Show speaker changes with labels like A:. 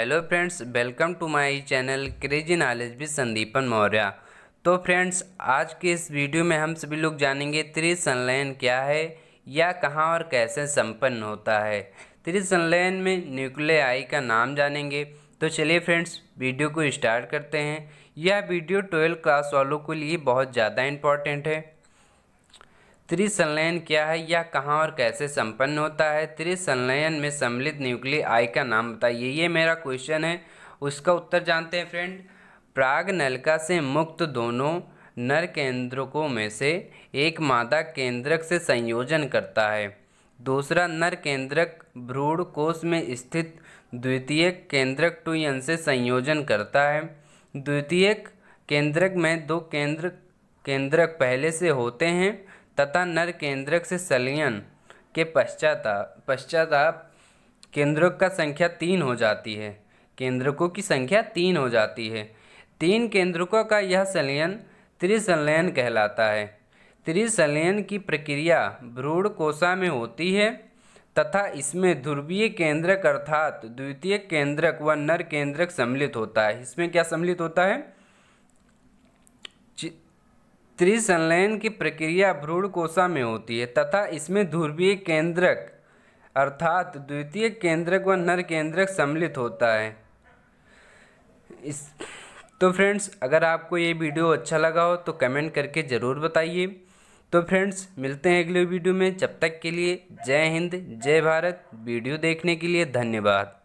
A: hello friends welcome to my channel crazy knowledge भी संदीपन मौर्य तो friends आज के इस वीडियो में हम सभी लोग जानेंगे त्रिसंलयन क्या है या कहाँ और कैसे संपन्न होता है त्रिसंलयन में आई का नाम जानेंगे तो चलिए फ्रेंड्स वीडियो को स्टार्ट करते हैं यह वीडियो ट्वेल्व क्लास वालों के लिए बहुत ज़्यादा इम्पॉर्टेंट है त्रिसंलयन क्या है या कहाँ और कैसे संपन्न होता है त्रिसंलयन में सम्मिलित आय का नाम बताइए ये मेरा क्वेश्चन है उसका उत्तर जानते हैं फ्रेंड प्राग नलका से मुक्त दोनों नर केंद्रकों में से एक मादा केंद्रक से संयोजन करता है दूसरा नर केंद्रक भ्रूण कोष में स्थित द्वितीय केंद्रक टूयन से संयोजन करता है द्वितीय केंद्रक में दो केंद्र केंद्रक पहले से होते हैं तथा नर केंद्रक से सलियन के पश्चात पश्चाताप केंद्रक का संख्या तीन हो जाती है केंद्रकों की संख्या तीन हो जाती है तीन केंद्रकों का यह संलयन त्रिसलयन कहलाता है त्रिसलयन की प्रक्रिया भ्रूण कोशा में होती है तथा इसमें ध्रुवीय केंद्रक अर्थात द्वितीय केंद्रक व नर केंद्रक सम्मिलित होता है इसमें क्या सम्मिलित होता है स्त्री संलयन की प्रक्रिया कोशा में होती है तथा इसमें ध्रुवीय केंद्रक अर्थात द्वितीय केंद्रक व नर केंद्रक सम्मिलित होता है इस तो फ्रेंड्स अगर आपको ये वीडियो अच्छा लगा हो तो कमेंट करके ज़रूर बताइए तो फ्रेंड्स मिलते हैं अगले वीडियो में जब तक के लिए जय हिंद जय भारत वीडियो देखने के लिए धन्यवाद